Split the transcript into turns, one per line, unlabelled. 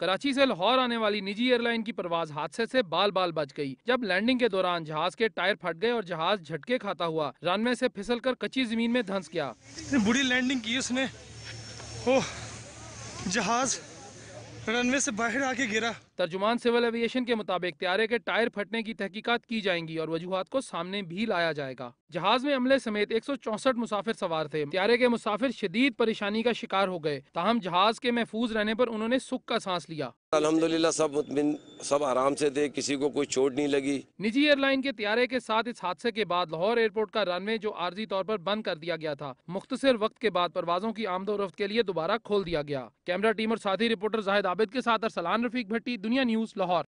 कराची से लाहौर आने वाली निजी एयरलाइन की परवाज हादसे से बाल बाल बच गई जब लैंडिंग के दौरान जहाज के टायर फट गए और जहाज झटके खाता हुआ रनवे से फिसलकर कच्ची जमीन में धंस गया
बुरी लैंडिंग की उसने ओ जहाज
रनवे से बाहर आके गिरा तर्जुमान सिविल एविएशन के मुताबिक त्यारे के टायर फटने की तहकीकत की जाएंगी और वजूहत को सामने भी लाया जाएगा जहाज में अमले समेत एक सौ चौसठ मुसाफिर सवार थे त्यारे के मुसाफिर शदीद परेशानी का शिकार हो गए ताहम जहाज के महफूज रहने पर उन्होंने सुख का सांस लिया
ला सब सब आराम से थे किसी को कोई चोट नहीं लगी
निजी एयरलाइन के त्यारे के साथ इस हादसे के बाद लाहौर एयरपोर्ट का रनवे जो आर्जी तौर पर बंद कर दिया गया था मुख्तर वक्त के बाद परवाजों की आमदोरफ्त के लिए दोबारा खोल दिया गया कैमरा टीम और साथी रिपोर्टर जाहिद आबिद के साथ अरसलान रफीक भट्टी दुनिया न्यूज़ लाहौर